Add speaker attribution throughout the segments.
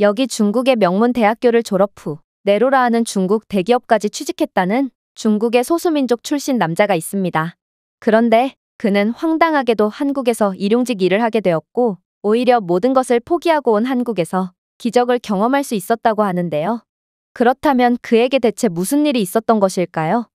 Speaker 1: 여기 중국의 명문 대학교를 졸업 후 네로라 하는 중국 대기업까지 취직했다는 중국의 소수민족 출신 남자가 있습니다. 그런데 그는 황당하게도 한국에서 일용직 일을 하게 되었고 오히려 모든 것을 포기하고 온 한국에서 기적을 경험할 수 있었다고 하는데요. 그렇다면 그에게 대체 무슨 일이 있었던 것일까요?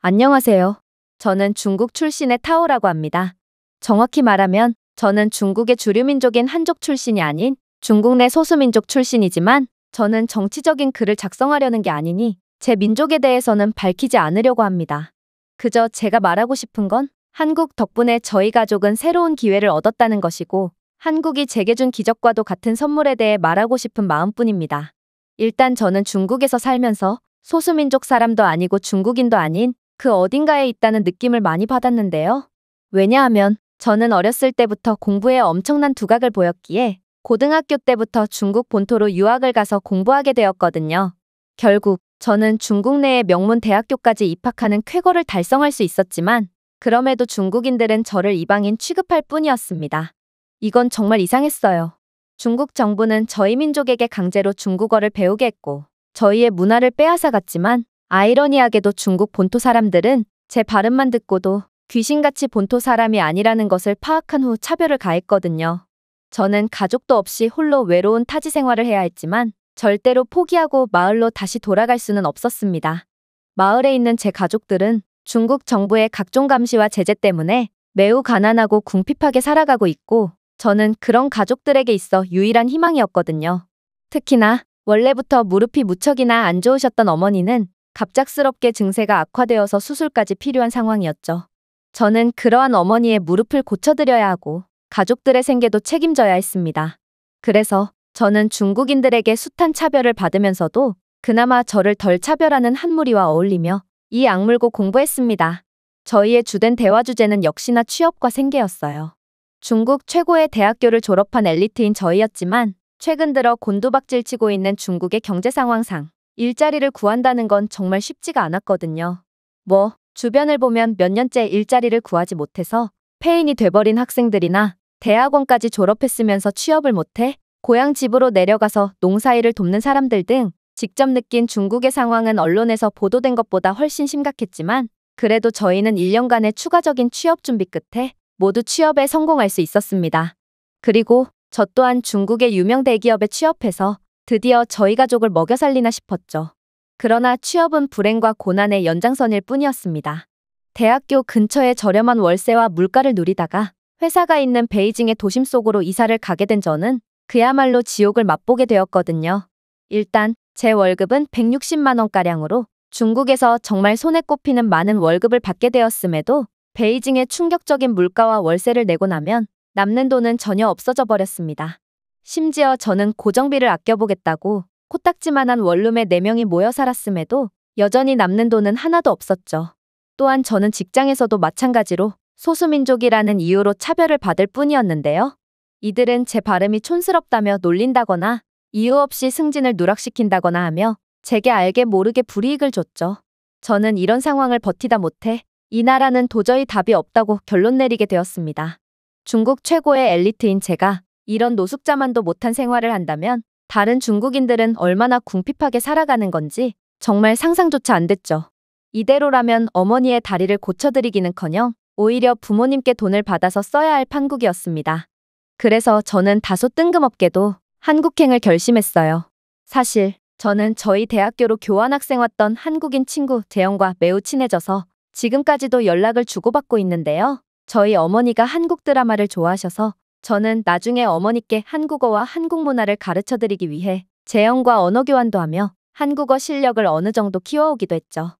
Speaker 1: 안녕하세요. 저는 중국 출신의 타오라고 합니다. 정확히 말하면 저는 중국의 주류민족인 한족 출신이 아닌 중국 내 소수민족 출신이지만 저는 정치적인 글을 작성하려는 게 아니니 제 민족에 대해서는 밝히지 않으려고 합니다. 그저 제가 말하고 싶은 건 한국 덕분에 저희 가족은 새로운 기회를 얻었다는 것이고 한국이 제게 준 기적과도 같은 선물에 대해 말하고 싶은 마음뿐입니다. 일단 저는 중국에서 살면서 소수민족 사람도 아니고 중국인도 아닌 그 어딘가에 있다는 느낌을 많이 받았는데요. 왜냐하면 저는 어렸을 때부터 공부에 엄청난 두각을 보였기에 고등학교 때부터 중국 본토로 유학을 가서 공부하게 되었거든요. 결국 저는 중국 내의 명문 대학교까지 입학하는 쾌거를 달성할 수 있었지만 그럼에도 중국인들은 저를 이방인 취급할 뿐이었습니다. 이건 정말 이상했어요. 중국 정부는 저희 민족에게 강제로 중국어를 배우게 했고 저희의 문화를 빼앗아갔지만 아이러니하게도 중국 본토 사람들은 제 발음만 듣고도 귀신같이 본토 사람이 아니라는 것을 파악한 후 차별을 가했거든요. 저는 가족도 없이 홀로 외로운 타지 생활을 해야 했지만 절대로 포기하고 마을로 다시 돌아갈 수는 없었습니다. 마을에 있는 제 가족들은 중국 정부의 각종 감시와 제재 때문에 매우 가난하고 궁핍하게 살아가고 있고 저는 그런 가족들에게 있어 유일한 희망이었거든요. 특히나 원래부터 무릎이 무척이나 안 좋으셨던 어머니는 갑작스럽게 증세가 악화되어서 수술까지 필요한 상황이었죠. 저는 그러한 어머니의 무릎을 고쳐드려야 하고 가족들의 생계도 책임져야 했습니다. 그래서 저는 중국인들에게 숱한 차별을 받으면서도 그나마 저를 덜 차별하는 한무리와 어울리며 이 악물고 공부했습니다. 저희의 주된 대화 주제는 역시나 취업과 생계였어요. 중국 최고의 대학교를 졸업한 엘리트인 저희였지만 최근 들어 곤두박질 치고 있는 중국의 경제 상황상 일자리를 구한다는 건 정말 쉽지가 않았거든요. 뭐 주변을 보면 몇 년째 일자리를 구하지 못해서 폐인이 돼버린 학생들이나 대학원까지 졸업했으면서 취업을 못해 고향 집으로 내려가서 농사일을 돕는 사람들 등 직접 느낀 중국의 상황은 언론에서 보도된 것보다 훨씬 심각했지만 그래도 저희는 1년간의 추가적인 취업 준비 끝에 모두 취업에 성공할 수 있었습니다. 그리고 저 또한 중국의 유명 대기업에 취업해서 드디어 저희 가족을 먹여 살리나 싶었죠. 그러나 취업은 불행과 고난의 연장선일 뿐이었습니다. 대학교 근처의 저렴한 월세와 물가를 누리다가 회사가 있는 베이징의 도심 속으로 이사를 가게 된 저는 그야말로 지옥을 맛보게 되었거든요. 일단 제 월급은 160만 원가량으로 중국에서 정말 손에 꼽히는 많은 월급을 받게 되었음에도 베이징의 충격적인 물가와 월세를 내고 나면 남는 돈은 전혀 없어져 버렸습니다. 심지어 저는 고정비를 아껴보겠다고 코딱지만한 원룸에 4명이 모여 살았음에도 여전히 남는 돈은 하나도 없었죠. 또한 저는 직장에서도 마찬가지로 소수민족이라는 이유로 차별을 받을 뿐이었는데요. 이들은 제 발음이 촌스럽다며 놀린다거나 이유 없이 승진을 누락시킨다거나 하며 제게 알게 모르게 불이익을 줬죠. 저는 이런 상황을 버티다 못해 이 나라는 도저히 답이 없다고 결론 내리게 되었습니다. 중국 최고의 엘리트인 제가 이런 노숙자만도 못한 생활을 한다면 다른 중국인들은 얼마나 궁핍하게 살아가는 건지 정말 상상조차 안 됐죠. 이대로라면 어머니의 다리를 고쳐드리기는커녕 오히려 부모님께 돈을 받아서 써야 할 판국이었습니다. 그래서 저는 다소 뜬금없게도 한국행을 결심했어요. 사실 저는 저희 대학교로 교환학생 왔던 한국인 친구 재영과 매우 친해져서 지금까지도 연락을 주고받고 있는데요. 저희 어머니가 한국 드라마를 좋아하셔서 저는 나중에 어머니께 한국어와 한국 문화를 가르쳐드리기 위해 재영과 언어 교환도 하며 한국어 실력을 어느 정도 키워오기도 했죠.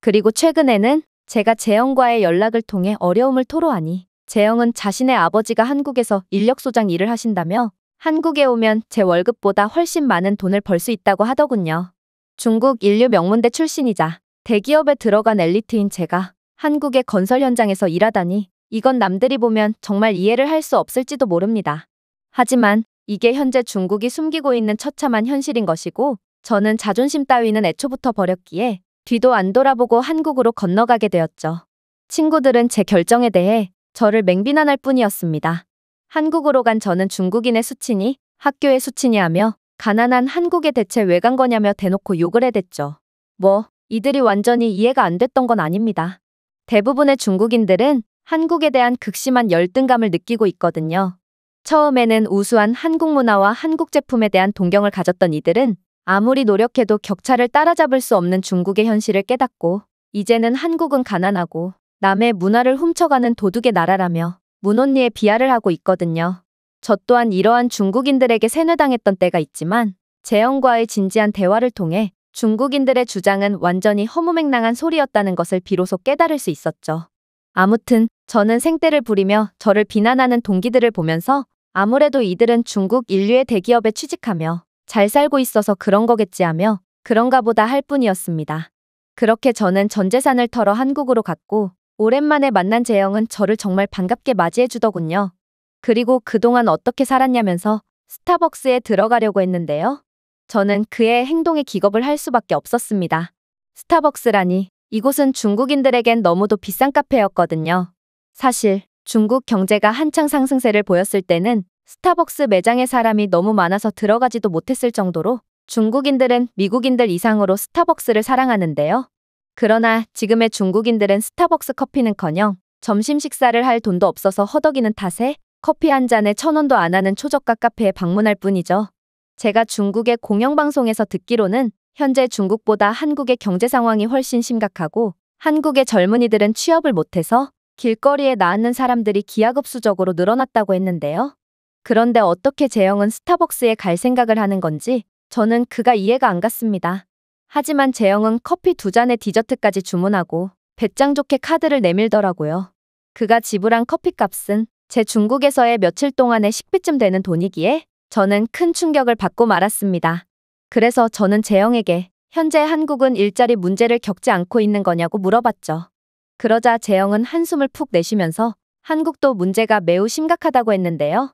Speaker 1: 그리고 최근에는 제가 재영과의 연락을 통해 어려움을 토로하니 재영은 자신의 아버지가 한국에서 인력소장 일을 하신다며 한국에 오면 제 월급보다 훨씬 많은 돈을 벌 수 있다고 하더군요. 중국 인류 명문대 출신이자 대기업에 들어간 엘리트인 제가 한국의 건설 현장에서 일하다니 이건 남들이 보면 정말 이해를 할 수 없을지도 모릅니다. 하지만 이게 현재 중국이 숨기고 있는 처참한 현실인 것이고 저는 자존심 따위는 애초부터 버렸기에 뒤도 안 돌아보고 한국으로 건너가게 되었죠. 친구들은 제 결정에 대해 저를 맹비난할 뿐이었습니다. 한국으로 간 저는 중국인의 수치니 학교의 수치니 하며 가난한 한국에 대체 왜 간 거냐며 대놓고 욕을 해댔죠. 뭐 이들이 완전히 이해가 안 됐던 건 아닙니다. 대부분의 중국인들은 한국에 대한 극심한 열등감을 느끼고 있거든요. 처음에는 우수한 한국 문화와 한국 제품에 대한 동경을 가졌던 이들은 아무리 노력해도 격차를 따라잡을 수 없는 중국의 현실을 깨닫고 이제는 한국은 가난하고 남의 문화를 훔쳐가는 도둑의 나라라며 문언니에 비하를 하고 있거든요. 저 또한 이러한 중국인들에게 세뇌당했던 때가 있지만 재영과의 진지한 대화를 통해 중국인들의 주장은 완전히 허무맹랑한 소리였다는 것을 비로소 깨달을 수 있었죠. 아무튼 저는 생떼를 부리며 저를 비난하는 동기들을 보면서 아무래도 이들은 중국 인류의 대기업에 취직하며 잘 살고 있어서 그런 거겠지 하며 그런가 보다 할 뿐이었습니다. 그렇게 저는 전 재산을 털어 한국으로 갔고 오랜만에 만난 재영은 저를 정말 반갑게 맞이해 주더군요. 그리고 그동안 어떻게 살았냐면서 스타벅스에 들어가려고 했는데요. 저는 그의 행동에 기겁을 할 수밖에 없었습니다. 스타벅스라니 이곳은 중국인들에겐 너무도 비싼 카페였거든요. 사실 중국 경제가 한창 상승세를 보였을 때는 스타벅스 매장에 사람이 너무 많아서 들어가지도 못했을 정도로 중국인들은 미국인들 이상으로 스타벅스를 사랑하는데요. 그러나 지금의 중국인들은 스타벅스 커피는커녕 점심 식사를 할 돈도 없어서 허덕이는 탓에 커피 한 잔에 천 원도 안 하는 초저가 카페에 방문할 뿐이죠. 제가 중국의 공영방송에서 듣기로는 현재 중국보다 한국의 경제 상황이 훨씬 심각하고 한국의 젊은이들은 취업을 못해서 길거리에 나앉는 사람들이 기하급수적으로 늘어났다고 했는데요. 그런데 어떻게 재영은 스타벅스에 갈 생각을 하는 건지 저는 그가 이해가 안 갔습니다. 하지만 재영은 커피 두 잔에 디저트까지 주문하고 배짱 좋게 카드를 내밀더라고요. 그가 지불한 커피값은 제 중국에서의 며칠 동안의 식비쯤 되는 돈이기에 저는 큰 충격을 받고 말았습니다. 그래서 저는 재영에게 현재 한국은 일자리 문제를 겪지 않고 있는 거냐고 물어봤죠. 그러자 재영은 한숨을 푹 내쉬면서 한국도 문제가 매우 심각하다고 했는데요.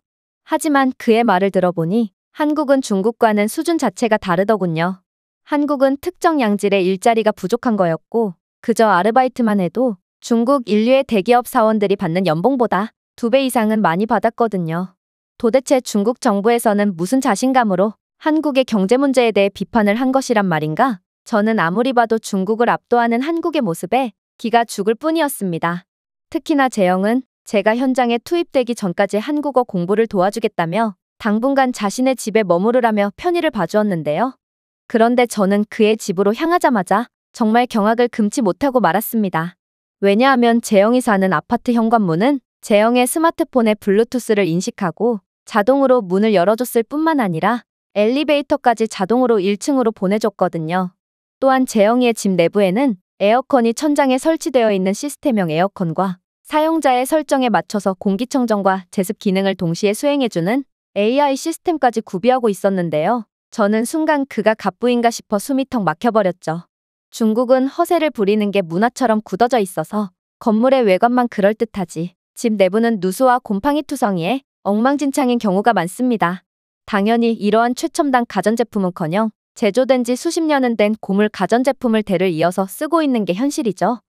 Speaker 1: 하지만 그의 말을 들어보니 한국은 중국과는 수준 자체가 다르더군요. 한국은 특정 양질의 일자리가 부족한 거였고 그저 아르바이트만 해도 중국 인류의 대기업 사원들이 받는 연봉보다 두 배 이상은 많이 받았거든요. 도대체 중국 정부에서는 무슨 자신감으로 한국의 경제 문제에 대해 비판을 한 것이란 말인가? 저는 아무리 봐도 중국을 압도하는 한국의 모습에 기가 죽을 뿐이었습니다. 특히나 재영은 제가 현장에 투입되기 전까지 한국어 공부를 도와주겠다며 당분간 자신의 집에 머무르라며 편의를 봐주었는데요. 그런데 저는 그의 집으로 향하자마자 정말 경악을 금치 못하고 말았습니다. 왜냐하면 재영이 사는 아파트 현관문은 재영의 스마트폰의 블루투스를 인식하고 자동으로 문을 열어줬을 뿐만 아니라 엘리베이터까지 자동으로 1층으로 보내줬거든요. 또한 재영이의 집 내부에는 에어컨이 천장에 설치되어 있는 시스템형 에어컨과 사용자의 설정에 맞춰서 공기청정과 제습 기능을 동시에 수행해주는 AI 시스템까지 구비하고 있었는데요. 저는 순간 그가 갑부인가 싶어 숨이 턱 막혀버렸죠. 중국은 허세를 부리는 게 문화처럼 굳어져 있어서 건물의 외관만 그럴듯하지 집 내부는 누수와 곰팡이 투성이에 엉망진창인 경우가 많습니다. 당연히 이러한 최첨단 가전제품은커녕 제조된 지 수십 년은 된 고물 가전제품을 대를 이어서 쓰고 있는 게 현실이죠.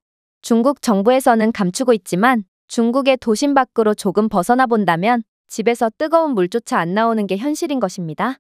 Speaker 1: 중국 정부에서는 감추고 있지만 중국의 도심 밖으로 조금 벗어나 본다면 집에서 뜨거운 물조차 안 나오는 게 현실인 것입니다.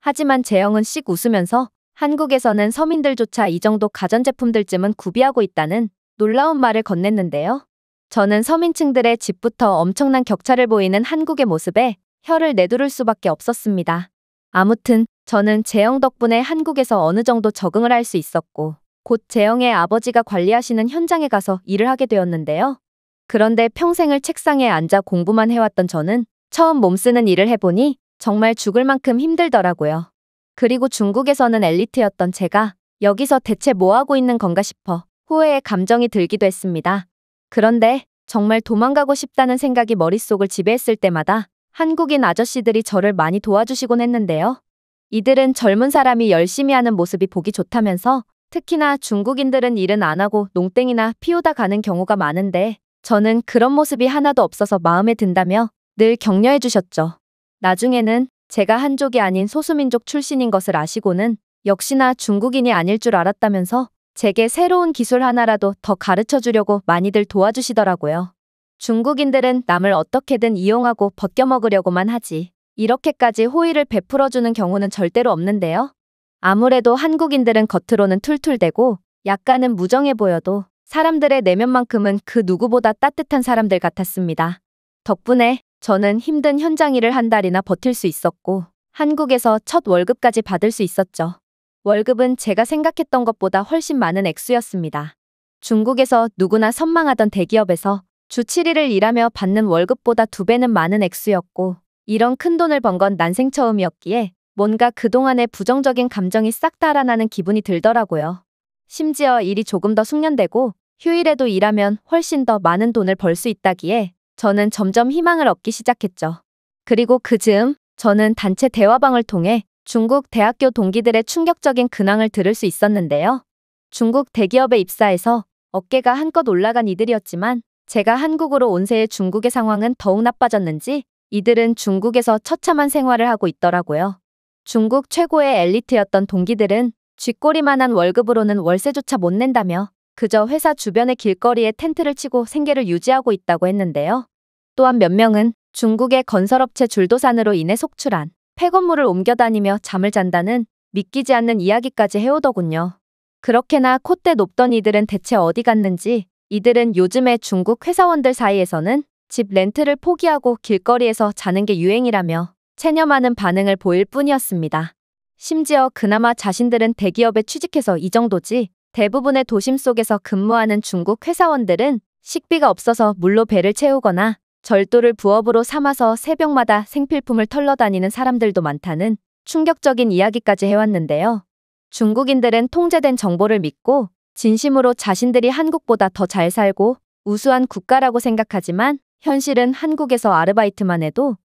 Speaker 1: 하지만 재영은 씩 웃으면서 한국에서는 서민들조차 이 정도 가전제품들쯤은 구비하고 있다는 놀라운 말을 건넸는데요. 저는 서민층들의 집부터 엄청난 격차를 보이는 한국의 모습에 혀를 내두를 수밖에 없었습니다. 아무튼 저는 재영 덕분에 한국에서 어느 정도 적응을 할 수 있었고 곧 재영의 아버지가 관리하시는 현장에 가서 일을 하게 되었는데요. 그런데 평생을 책상에 앉아 공부만 해왔던 저는 처음 몸쓰는 일을 해보니 정말 죽을 만큼 힘들더라고요. 그리고 중국에서는 엘리트였던 제가 여기서 대체 뭐하고 있는 건가 싶어 후회의 감정이 들기도 했습니다. 그런데 정말 도망가고 싶다는 생각이 머릿속을 지배했을 때마다 한국인 아저씨들이 저를 많이 도와주시곤 했는데요. 이들은 젊은 사람이 열심히 하는 모습이 보기 좋다면서 특히나 중국인들은 일은 안 하고 농땡이나 피우다 가는 경우가 많은데 저는 그런 모습이 하나도 없어서 마음에 든다며 늘 격려해 주셨죠. 나중에는 제가 한족이 아닌 소수민족 출신인 것을 아시고는 역시나 중국인이 아닐 줄 알았다면서 제게 새로운 기술 하나라도 더 가르쳐 주려고 많이들 도와주시더라고요. 중국인들은 남을 어떻게든 이용하고 벗겨먹으려고만 하지. 이렇게까지 호의를 베풀어주는 경우는 절대로 없는데요. 아무래도 한국인들은 겉으로는 툴툴대고 약간은 무정해 보여도 사람들의 내면만큼은 그 누구보다 따뜻한 사람들 같았습니다. 덕분에 저는 힘든 현장 일을 한 달이나 버틸 수 있었고 한국에서 첫 월급까지 받을 수 있었죠. 월급은 제가 생각했던 것보다 훨씬 많은 액수였습니다. 중국에서 누구나 선망하던 대기업에서 주 7일을 일하며 받는 월급보다 두 배는 많은 액수였고 이런 큰 돈을 번 건 난생 처음이었기에 뭔가 그동안의 부정적인 감정이 싹 달아나는 기분이 들더라고요. 심지어 일이 조금 더 숙련되고 휴일에도 일하면 훨씬 더 많은 돈을 벌 수 있다기에 저는 점점 희망을 얻기 시작했죠. 그리고 그 즈음 저는 단체 대화방을 통해 중국 대학교 동기들의 충격적인 근황을 들을 수 있었는데요. 중국 대기업에 입사해서 어깨가 한껏 올라간 이들이었지만 제가 한국으로 온 새에 중국의 상황은 더욱 나빠졌는지 이들은 중국에서 처참한 생활을 하고 있더라고요. 중국 최고의 엘리트였던 동기들은 쥐꼬리만한 월급으로는 월세조차 못 낸다며 그저 회사 주변의 길거리에 텐트를 치고 생계를 유지하고 있다고 했는데요. 또한 몇 명은 중국의 건설업체 줄도산으로 인해 속출한 폐건물을 옮겨다니며 잠을 잔다는 믿기지 않는 이야기까지 해오더군요. 그렇게나 콧대 높던 이들은 대체 어디 갔는지 이들은 요즘에 중국 회사원들 사이에서는 집 렌트를 포기하고 길거리에서 자는 게 유행이라며 체념하는 반응을 보일 뿐이었습니다. 심지어 그나마 자신들은 대기업에 취직해서 이 정도지 대부분의 도심 속에서 근무하는 중국 회사원들은 식비가 없어서 물로 배를 채우거나 절도를 부업으로 삼아서 새벽마다 생필품을 털러 다니는 사람들도 많다는 충격적인 이야기까지 해왔는데요. 중국인들은 통제된 정보를 믿고 진심으로 자신들이 한국보다 더 잘 살고 우수한 국가라고 생각하지만 현실은 한국에서 아르바이트만 해도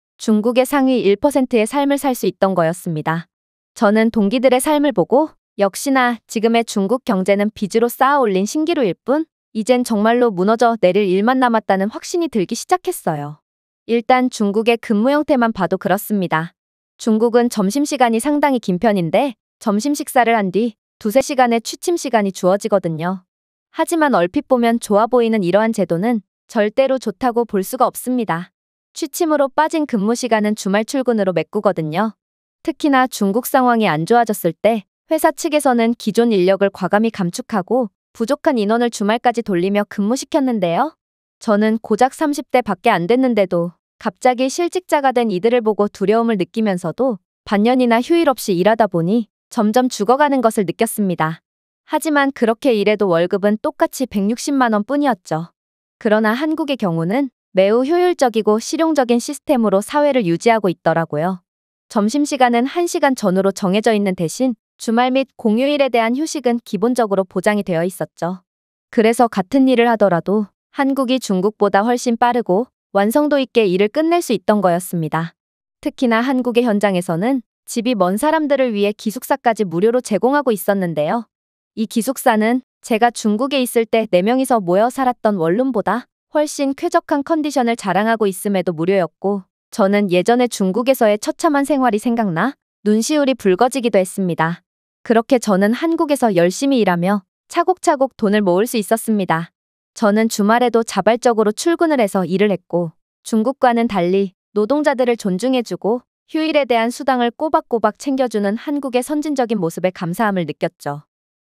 Speaker 1: 중국의 상위 1%의 삶을 살 수 있던 거였습니다. 저는 동기들의 삶을 보고 역시나 지금의 중국 경제는 빚으로 쌓아 올린 신기루일 뿐 이젠 정말로 무너져 내릴 일만 남았다는 확신이 들기 시작했어요. 일단 중국의 근무 형태만 봐도 그렇습니다. 중국은 점심시간이 상당히 긴 편인데 점심 식사를 한 뒤 두세 시간의 취침 시간이 주어지거든요. 하지만 얼핏 보면 좋아 보이는 이러한 제도는 절대로 좋다고 볼 수가 없습니다. 취침으로 빠진 근무 시간은 주말 출근으로 메꾸거든요. 특히나 중국 상황이 안 좋아졌을 때 회사 측에서는 기존 인력을 과감히 감축하고 부족한 인원을 주말까지 돌리며 근무시켰는데요. 저는 고작 30대 밖에 안 됐는데도 갑자기 실직자가 된 이들을 보고 두려움을 느끼면서도 반년이나 휴일 없이 일하다 보니 점점 죽어가는 것을 느꼈습니다. 하지만 그렇게 일해도 월급은 똑같이 160만 원 뿐이었죠. 그러나 한국의 경우는 매우 효율적이고 실용적인 시스템으로 사회를 유지하고 있더라고요. 점심시간은 1시간 전으로 정해져 있는 대신 주말 및 공휴일에 대한 휴식은 기본적으로 보장이 되어 있었죠. 그래서 같은 일을 하더라도 한국이 중국보다 훨씬 빠르고 완성도 있게 일을 끝낼 수 있던 거였습니다. 특히나 한국의 현장에서는 집이 먼 사람들을 위해 기숙사까지 무료로 제공하고 있었는데요. 이 기숙사는 제가 중국에 있을 때 4명이서 모여 살았던 원룸보다 훨씬 쾌적한 컨디션을 자랑하고 있음에도 무료였고 저는 예전에 중국에서의 처참한 생활이 생각나 눈시울이 붉어지기도 했습니다. 그렇게 저는 한국에서 열심히 일하며 차곡차곡 돈을 모을 수 있었습니다. 저는 주말에도 자발적으로 출근을 해서 일을 했고 중국과는 달리 노동자들을 존중해주고 휴일에 대한 수당을 꼬박꼬박 챙겨주는 한국의 선진적인 모습에 감사함을 느꼈죠.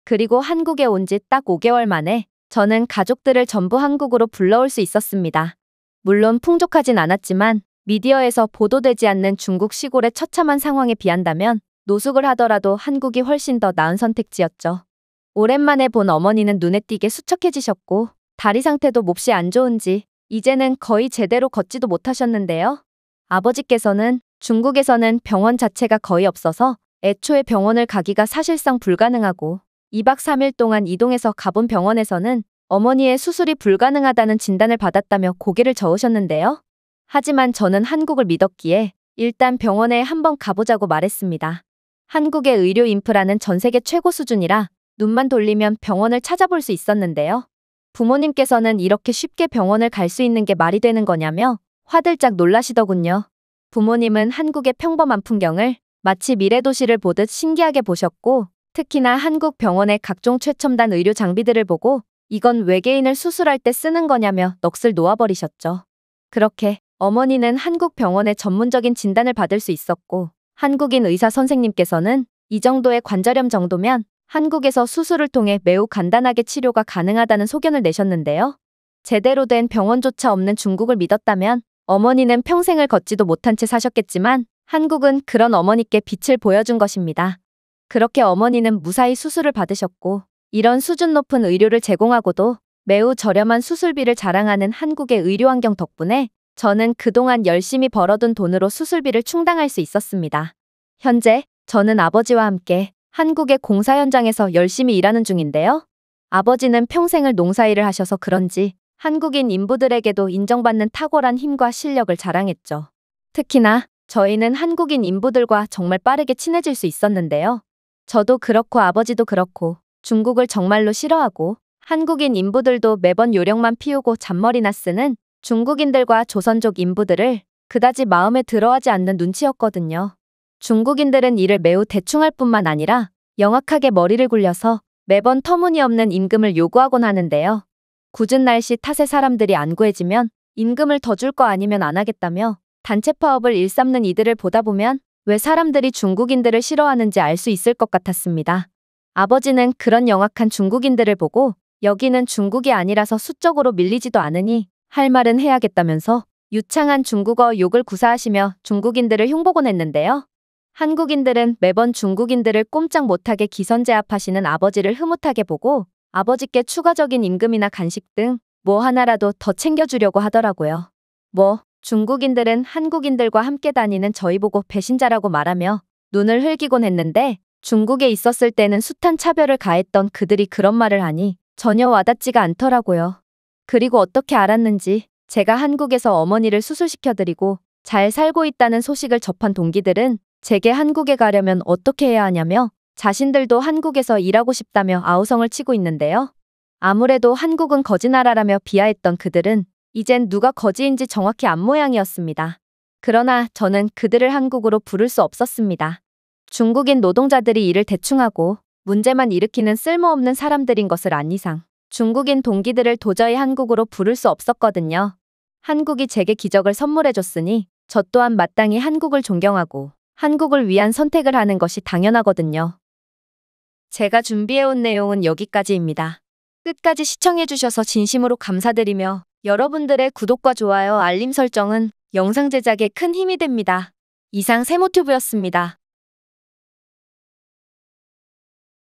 Speaker 1: 그리고 한국에 온 지 딱 5개월 만에 저는 가족들을 전부 한국으로 불러올 수 있었습니다. 물론 풍족하진 않았지만 미디어에서 보도되지 않는 중국 시골의 처참한 상황에 비한다면 노숙을 하더라도 한국이 훨씬 더 나은 선택지였죠. 오랜만에 본 어머니는 눈에 띄게 수척해지셨고 다리 상태도 몹시 안 좋은지 이제는 거의 제대로 걷지도 못하셨는데요. 아버지께서는 중국에서는 병원 자체가 거의 없어서 애초에 병원을 가기가 사실상 불가능하고 2박 3일 동안 이동해서 가본 병원에서는 어머니의 수술이 불가능하다는 진단을 받았다며 고개를 저으셨는데요. 하지만 저는 한국을 믿었기에 일단 병원에 한번 가보자고 말했습니다. 한국의 의료 인프라는 전 세계 최고 수준이라 눈만 돌리면 병원을 찾아볼 수 있었는데요. 부모님께서는 이렇게 쉽게 병원을 갈 수 있는 게 말이 되는 거냐며 화들짝 놀라시더군요. 부모님은 한국의 평범한 풍경을 마치 미래도시를 보듯 신기하게 보셨고 특히나 한국 병원의 각종 최첨단 의료 장비들을 보고 이건 외계인을 수술할 때 쓰는 거냐며 넋을 놓아버리셨죠. 그렇게 어머니는 한국 병원의 전문적인 진단을 받을 수 있었고 한국인 의사 선생님께서는 이 정도의 관절염 정도면 한국에서 수술을 통해 매우 간단하게 치료가 가능하다는 소견을 내셨는데요. 제대로 된 병원조차 없는 중국을 믿었다면 어머니는 평생을 걷지도 못한 채 사셨겠지만 한국은 그런 어머니께 빛을 보여준 것입니다. 그렇게 어머니는 무사히 수술을 받으셨고 이런 수준 높은 의료를 제공하고도 매우 저렴한 수술비를 자랑하는 한국의 의료 환경 덕분에 저는 그동안 열심히 벌어둔 돈으로 수술비를 충당할 수 있었습니다. 현재 저는 아버지와 함께 한국의 공사 현장에서 열심히 일하는 중인데요. 아버지는 평생을 농사일을 하셔서 그런지 한국인 인부들에게도 인정받는 탁월한 힘과 실력을 자랑했죠. 특히나 저희는 한국인 인부들과 정말 빠르게 친해질 수 있었는데요. 저도 그렇고 아버지도 그렇고 중국을 정말로 싫어하고 한국인 인부들도 매번 요령만 피우고 잔머리나 쓰는 중국인들과 조선족 인부들을 그다지 마음에 들어하지 않는 눈치였거든요. 중국인들은 일을 매우 대충할 뿐만 아니라 영악하게 머리를 굴려서 매번 터무니없는 임금을 요구하곤 하는데요. 굳은 날씨 탓에 사람들이 안 구해지면 임금을 더 줄 거 아니면 안 하겠다며 단체파업을 일삼는 이들을 보다 보면 왜 사람들이 중국인들을 싫어하는지 알 수 있을 것 같았습니다. 아버지는 그런 영악한 중국인들을 보고 여기는 중국이 아니라서 수적으로 밀리지도 않으니 할 말은 해야겠다면서 유창한 중국어 욕을 구사하시며 중국인들을 흉보곤 했는데요. 한국인들은 매번 중국인들을 꼼짝 못하게 기선제압하시는 아버지를 흐뭇하게 보고 아버지께 추가적인 임금이나 간식 등 뭐 하나라도 더 챙겨주려고 하더라고요. 뭐 중국인들은 한국인들과 함께 다니는 저희 보고 배신자라고 말하며 눈을 흘기곤 했는데 중국에 있었을 때는 숱한 차별을 가했던 그들이 그런 말을 하니 전혀 와닿지가 않더라고요. 그리고 어떻게 알았는지 제가 한국에서 어머니를 수술시켜드리고 잘 살고 있다는 소식을 접한 동기들은 제게 한국에 가려면 어떻게 해야 하냐며 자신들도 한국에서 일하고 싶다며 아우성을 치고 있는데요. 아무래도 한국은 거지나라라며 비하했던 그들은 이젠 누가 거지인지 정확히 앞 모양이었습니다. 그러나 저는 그들을 한국으로 부를 수 없었습니다. 중국인 노동자들이 일을 대충하고 문제만 일으키는 쓸모없는 사람들인 것을 안 이상 중국인 동기들을 도저히 한국으로 부를 수 없었거든요. 한국이 제게 기적을 선물해줬으니 저 또한 마땅히 한국을 존경하고 한국을 위한 선택을 하는 것이 당연하거든요. 제가 준비해온 내용은 여기까지입니다. 끝까지 시청해주셔서 진심으로 감사드리며 여러분들의 구독과 좋아요, 알림 설정은 영상 제작에 큰 힘이 됩니다. 이상 세모튜브였습니다.